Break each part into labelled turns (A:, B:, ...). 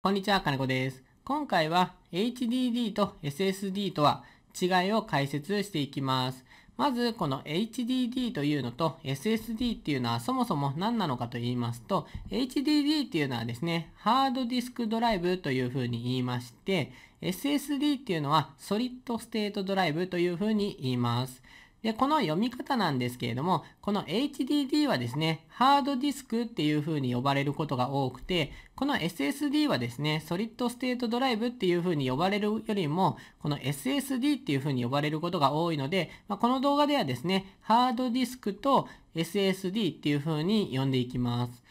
A: こんにちは、金子です。今回は HDD と SSD とは違いを解説していきます。まず、この HDD というのと SSD っていうのはそもそも何なのかと言いますと、HDD っていうのはですね、ハードディスクドライブというふうに言いまして、SSD っていうのはソリッドステートドライブというふうに言います。で、この読み方なんですけれども、この HDD はですね、ハードディスクっていう風に呼ばれることが多くて、この SSD はですね、ソリッドステートドライブっていう風に呼ばれるよりも、この SSD っていう風に呼ばれることが多いので、まあ、この動画ではですね、ハードディスクと SSD っていう風に呼んでいきます。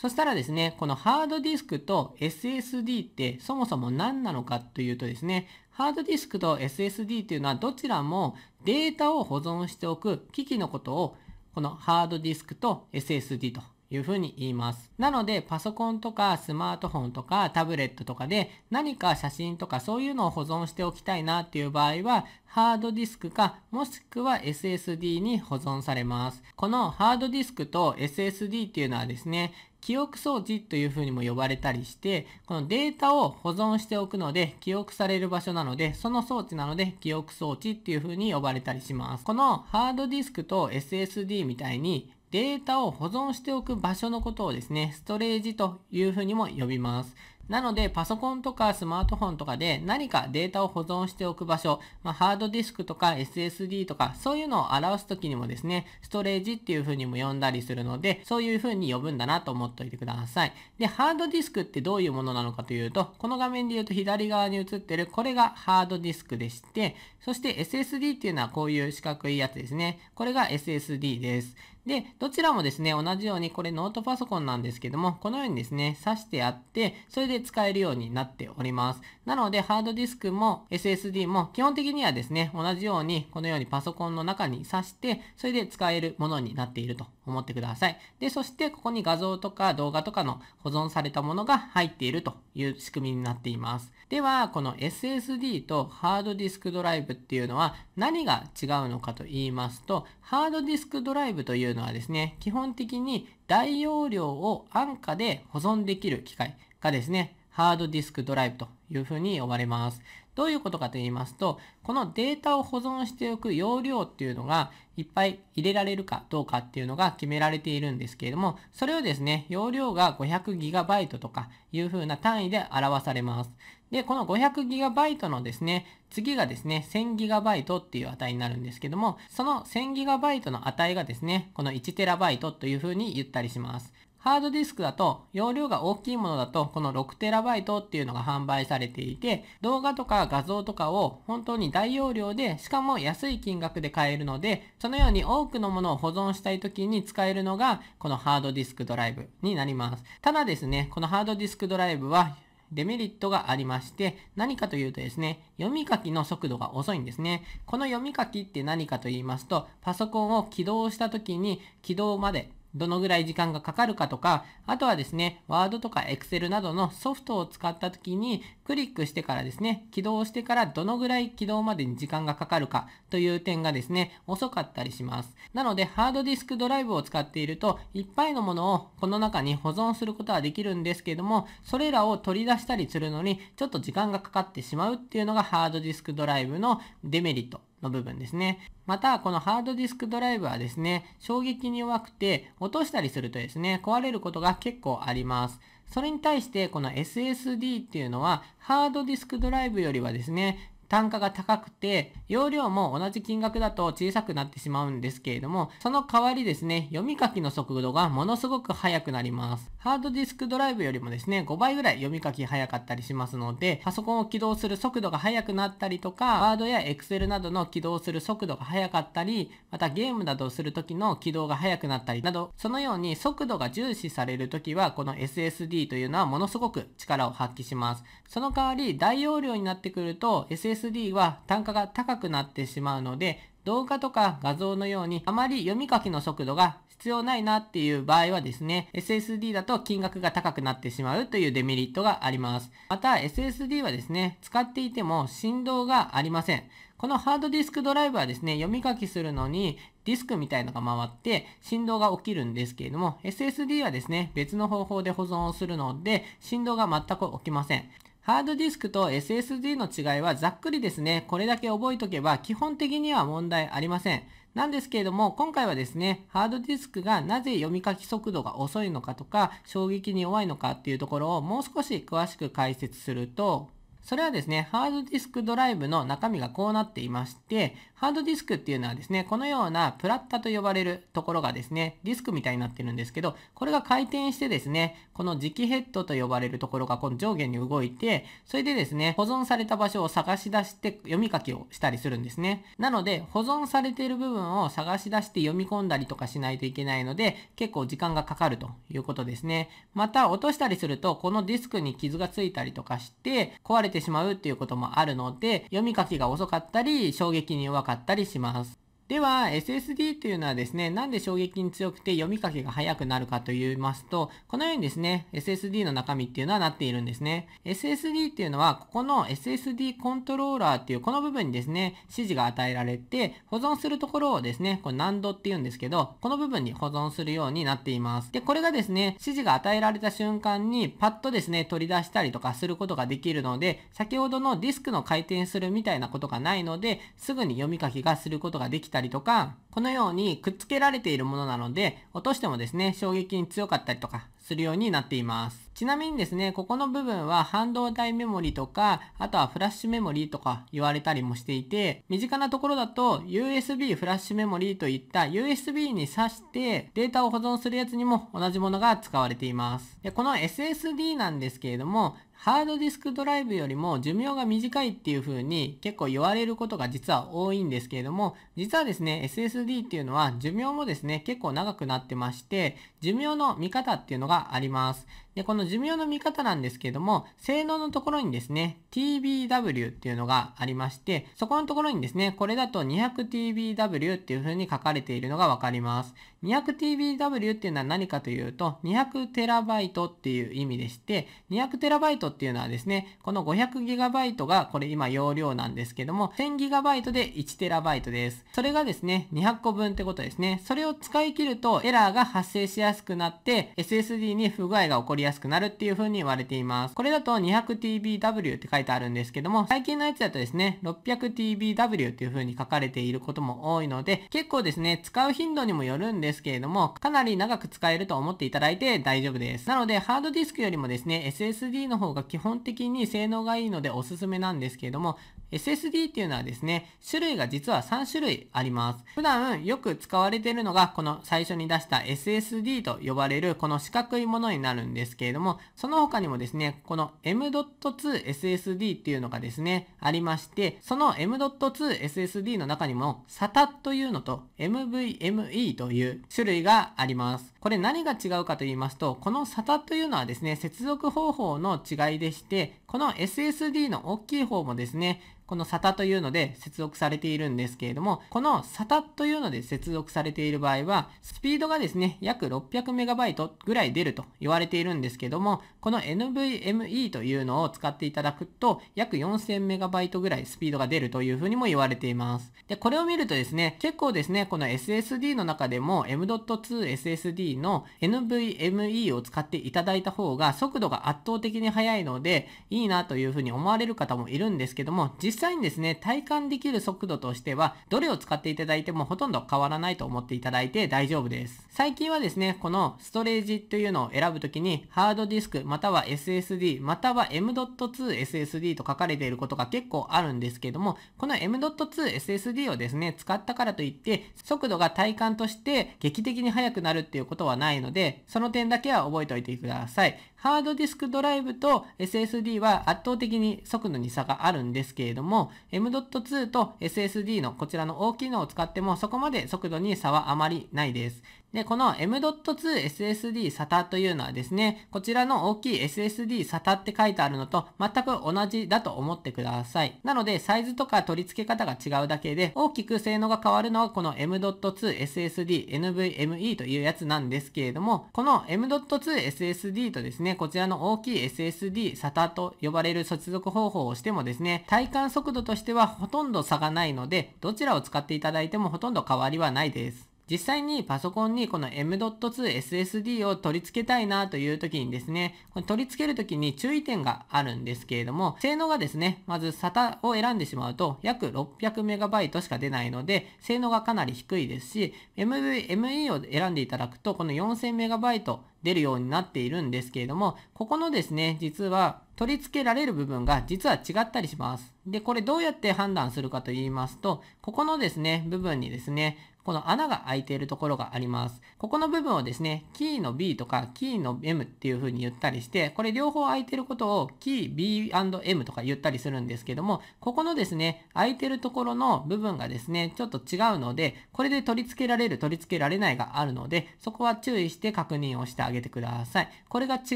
A: そしたらですね、このハードディスクと SSD ってそもそも何なのかというとですね、ハードディスクと SSD っていうのはどちらもデータを保存しておく機器のことをこのハードディスクと SSD というふうに言います。なので、パソコンとかスマートフォンとかタブレットとかで何か写真とかそういうのを保存しておきたいなっていう場合は、ハードディスクかもしくは SSD に保存されます。このハードディスクと SSD っていうのはですね、記憶装置というふうにも呼ばれたりして、このデータを保存しておくので、記憶される場所なので、その装置なので、記憶装置っていうふうに呼ばれたりします。このハードディスクと SSD みたいに、データを保存しておく場所のことをですね、ストレージというふうにも呼びます。なので、パソコンとかスマートフォンとかで何かデータを保存しておく場所、まあ、ハードディスクとか SSD とか、そういうのを表すときにもですね、ストレージっていう風にも呼んだりするので、そういう風に呼ぶんだなと思っておいてください。で、ハードディスクってどういうものなのかというと、この画面で言うと左側に映ってる、これがハードディスクでして、そして SSD っていうのはこういう四角いやつですね。これが SSD です。で、どちらもですね、同じように、これノートパソコンなんですけども、このようにですね、挿してあって、それで使えるようになっております。なので、ハードディスクも SSD も基本的にはですね、同じように、このようにパソコンの中に挿して、それで使えるものになっていると思ってください。で、そしてここに画像とか動画とかの保存されたものが入っているという仕組みになっています。では、この SSD とハードディスクドライブっていうのは何が違うのかと言いますと、ハードディスクドライブといういうのはですね、基本的に大容量を安価で保存できる機械がですね、ハードディスクドライブというふうに呼ばれます。どういうことかと言いますと、このデータを保存しておく容量っていうのがいっぱい入れられるかどうかっていうのが決められているんですけれども、それをですね、容量が 500GB とかいうふうな単位で表されます。で、この 500GB のですね、次がですね、1000GB っていう値になるんですけども、その 1000GB の値がですね、この 1TB という風に言ったりします。ハードディスクだと、容量が大きいものだと、この 6TB っていうのが販売されていて、動画とか画像とかを本当に大容量で、しかも安い金額で買えるので、そのように多くのものを保存したい時に使えるのが、このハードディスクドライブになります。ただですね、このハードディスクドライブは、デメリットがありまして、何かというとですね、読み書きの速度が遅いんですね。この読み書きって何かと言いますと、パソコンを起動した時に起動までどのぐらい時間がかかるかとか、あとはですね、ワードとかエクセルなどのソフトを使った時に、クリックしてからですね、起動してからどのぐらい起動までに時間がかかるかという点がですね、遅かったりします。なので、ハードディスクドライブを使っていると、いっぱいのものをこの中に保存することはできるんですけども、それらを取り出したりするのに、ちょっと時間がかかってしまうっていうのがハードディスクドライブのデメリットの部分ですね。また、このハードディスクドライブはですね、衝撃に弱くて、落としたりするとですね、壊れることが結構あります。それに対して、この SSD っていうのは、ハードディスクドライブよりはですね、単価が高くて、容量も同じ金額だと小さくなってしまうんですけれども、その代わりですね、読み書きの速度がものすごく速くなります。ハードディスクドライブよりもですね、5倍ぐらい読み書き速かったりしますので、パソコンを起動する速度が速くなったりとか、ワードや Excel などの起動する速度が速かったり、またゲームなどをする時の起動が速くなったりなど、そのように速度が重視される時は、この SSD というのはものすごく力を発揮します。その代わり、大容量になってくると、SS s s d は単価が高くなってしまうので、動画とか画像のようにあまり読み書きの速度が必要ないなっていう場合はですね、SSD だと金額が高くなってしまうというデメリットがあります。また SSD はですね、使っていても振動がありません。このハードディスクドライブはですね、読み書きするのにディスクみたいのが回って振動が起きるんですけれども、SSD はですね、別の方法で保存をするので振動が全く起きません。ハードディスクと SSD の違いはざっくりですね、これだけ覚えとけば基本的には問題ありません。なんですけれども、今回はですね、ハードディスクがなぜ読み書き速度が遅いのかとか、衝撃に弱いのかっていうところをもう少し詳しく解説すると、それはですね、ハードディスクドライブの中身がこうなっていまして、ハードディスクっていうのはですね、このようなプラッタと呼ばれるところがですね、ディスクみたいになってるんですけど、これが回転してですね、この磁気ヘッドと呼ばれるところがこの上下に動いて、それでですね、保存された場所を探し出して読み書きをしたりするんですね。なので、保存されている部分を探し出して読み込んだりとかしないといけないので、結構時間がかかるということですね。また、落としたりすると、このディスクに傷がついたりとかして、壊れてしまうっていうこともあるので、読み書きが遅かったり、衝撃に弱かったり、かったりします。では、SSD というのはですね、なんで衝撃に強くて読み書きが速くなるかと言いますと、このようにですね、SSD の中身っていうのはなっているんですね。SSD っていうのは、ここの SSD コントローラーっていうこの部分にですね、指示が与えられて、保存するところをですね、これ難度っていうんですけど、この部分に保存するようになっています。で、これがですね、指示が与えられた瞬間に、パッとですね、取り出したりとかすることができるので、先ほどのディスクの回転するみたいなことがないので、すぐに読み書きがすることができたったりとか、このようにくっつけられているものなので、落としてもですね、衝撃に強かったりとかするようになっています。ちなみにですね、ここの部分は半導体メモリとか、あとはフラッシュメモリとか言われたりもしていて、身近なところだと USB フラッシュメモリといった USB に挿してデータを保存するやつにも同じものが使われています。でこの SSD なんですけれども、ハードディスクドライブよりも寿命が短いっていう風に結構言われることが実は多いんですけれども、実はですね、SSD っていうのは寿命もですね、結構長くなってまして、寿命の見方っていうのがあります。で、この寿命の見方なんですけれども、性能のところにですね、TBW っていうのがありまして、そこのところにですね、これだと 200TBW っていう風に書かれているのがわかります。200TBW っていうのは何かというと、200TB っていう意味でして、200TB っていうのはですね、この 500GB がこれ今容量なんですけども、1000GB で 1TB です。それがですね、200個分ってことですね。それを使い切るとエラーが発生しやすくなって、SSD に不具合が起こりやすくなるっていう風に言われています。これだと 200TBW って書いてあるんですけども、最近のやつだとですね、600TBW っていう風に書かれていることも多いので、結構ですね、使う頻度にもよるんでですけれども、かなり長く使えると思っていただいて大丈夫です。なので、ハードディスクよりもですね、SSD の方が基本的に性能がいいのでおすすめなんですけれども、SSD っていうのはですね、種類が実は3種類あります。普段よく使われているのが、この最初に出した SSD と呼ばれるこの四角いものになるんですけれども、その他にもですね、この M.2SSD っていうのがですね、ありまして、その M.2SSD の中にも SATA というのと MVME という種類があります。これ何が違うかと言いますと、この SATA というのはですね、接続方法の違いでして、この SSD の大きい方もですね、この SATA というので接続されているんですけれども、この SATA というので接続されている場合は、スピードがですね、約 600MB ぐらい出ると言われているんですけども、この NVMe というのを使っていただくと、約 4000MB ぐらいスピードが出るというふうにも言われています。で、これを見るとですね、結構ですね、この SSD の中でも M.2SSD の NVMe を使っていただいた方が速度が圧倒的に速いので、いいなというふうに思われる方もいるんですけども、実際にですね、体感できる速度としては、どれを使っていただいてもほとんど変わらないと思っていただいて大丈夫です。最近はですね、このストレージというのを選ぶときに、ハードディスク、または SSD、または M.2SSD と書かれていることが結構あるんですけども、この M.2SSD をですね、使ったからといって、速度が体感として劇的に速くなるっていうことはないので、その点だけは覚えておいてください。ハードディスクドライブと SSD は圧倒的に速度に差があるんですけれども、M.2 と SSD のこちらの大きいのを使ってもそこまで速度に差はあまりないです。で、この M.2SSD SATA というのはですね、こちらの大きい SSD SATA って書いてあるのと全く同じだと思ってください。なので、サイズとか取り付け方が違うだけで、大きく性能が変わるのはこの M.2SSD NVMe というやつなんですけれども、この M.2SSD とですね、こちらの大きい SSD SATA と呼ばれる接続方法をしてもですね、体感速度としてはほとんど差がないので、どちらを使っていただいてもほとんど変わりはないです。実際にパソコンにこの M.2SSD を取り付けたいなという時にですね、これ取り付ける時に注意点があるんですけれども、性能がですね、まず SATA を選んでしまうと約 600MB しか出ないので、性能がかなり低いですし、MV、ME を選んでいただくとこの 4000MB 出るようになっているんですけれども、ここのですね、実は取り付けられる部分が実は違ったりします。で、これどうやって判断するかと言いますと、ここのですね、部分にですね、この穴が開いているところがあります。ここの部分をですね、キーの B とかキーの M っていう風に言ったりして、これ両方空いてることをキー B&M とか言ったりするんですけども、ここのですね、空いてるところの部分がですね、ちょっと違うので、これで取り付けられる、取り付けられないがあるので、そこは注意して確認をしてあげてください。これが違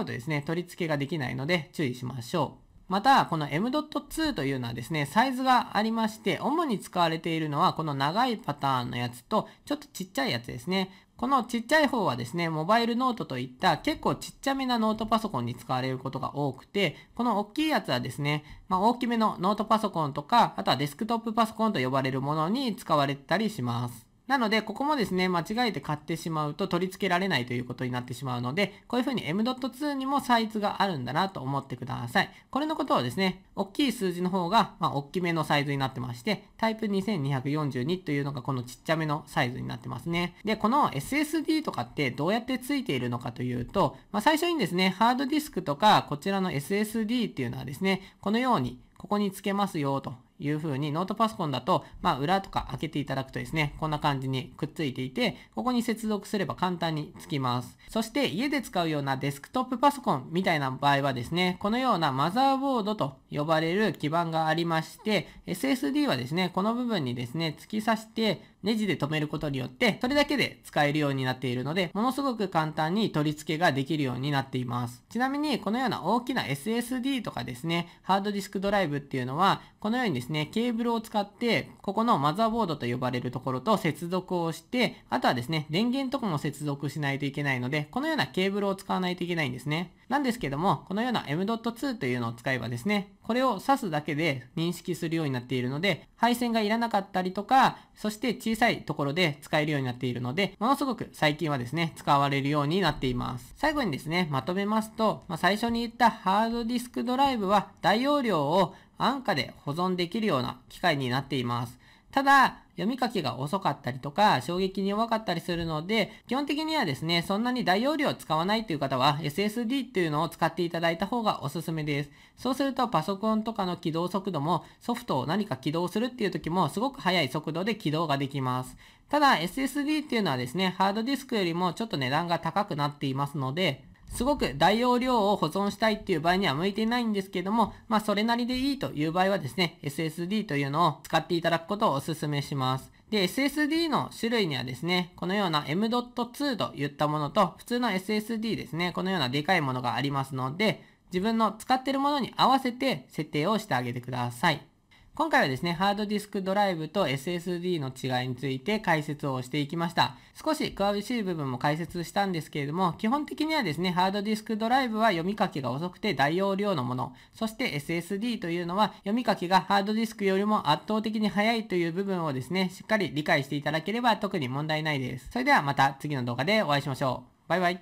A: うとですね、取り付けができないので注意しましょう。また、この M.2 というのはですね、サイズがありまして、主に使われているのは、この長いパターンのやつと、ちょっとちっちゃいやつですね。このちっちゃい方はですね、モバイルノートといった結構ちっちゃめなノートパソコンに使われることが多くて、この大きいやつはですね、まあ、大きめのノートパソコンとか、あとはデスクトップパソコンと呼ばれるものに使われたりします。なので、ここもですね、間違えて買ってしまうと取り付けられないということになってしまうので、こういうふうに M.2 にもサイズがあるんだなと思ってください。これのことをですね、大きい数字の方が、まあ、大きめのサイズになってまして、タイプ2242というのがこのちっちゃめのサイズになってますね。で、この SSD とかってどうやって付いているのかというと、まあ、最初にですね、ハードディスクとか、こちらの SSD っていうのはですね、このように、ここにつけますよという風に、ノートパソコンだと、まあ、裏とか開けていただくとですね、こんな感じにくっついていて、ここに接続すれば簡単につきます。そして、家で使うようなデスクトップパソコンみたいな場合はですね、このようなマザーボードと呼ばれる基板がありまして、SSD はですね、この部分にですね、突き刺して、ネジで止めることによって、それだけで使えるようになっているので、ものすごく簡単に取り付けができるようになっています。ちなみに、このような大きな SSD とかですね、ハードディスクドライブっていうのは、このようにですね、ケーブルを使って、ここのマザーボードと呼ばれるところと接続をして、あとはですね、電源とかも接続しないといけないので、このようなケーブルを使わないといけないんですね。なんですけども、このような M.2 というのを使えばですね、これを指すだけで認識するようになっているので、配線がいらなかったりとか、そして小さいところで使えるようになっているので、ものすごく最近はですね、使われるようになっています。最後にですね、まとめますと、まあ、最初に言ったハードディスクドライブは大容量を安価で保存できるような機械になっています。ただ、読み書きが遅かったりとか、衝撃に弱かったりするので、基本的にはですね、そんなに大容量使わないという方は、SSD っていうのを使っていただいた方がおすすめです。そうすると、パソコンとかの起動速度も、ソフトを何か起動するっていう時も、すごく速い速度で起動ができます。ただ、SSD っていうのはですね、ハードディスクよりもちょっと値段が高くなっていますので、すごく大容量を保存したいっていう場合には向いていないんですけども、まあそれなりでいいという場合はですね、SSD というのを使っていただくことをお勧めします。で、SSD の種類にはですね、このような M.2 といったものと、普通の SSD ですね、このようなでかいものがありますので、自分の使っているものに合わせて設定をしてあげてください。今回はですね、ハードディスクドライブと SSD の違いについて解説をしていきました。少し詳しい部分も解説したんですけれども、基本的にはですね、ハードディスクドライブは読み書きが遅くて大容量のもの、そして SSD というのは読み書きがハードディスクよりも圧倒的に速いという部分をですね、しっかり理解していただければ特に問題ないです。それではまた次の動画でお会いしましょう。バイバイ。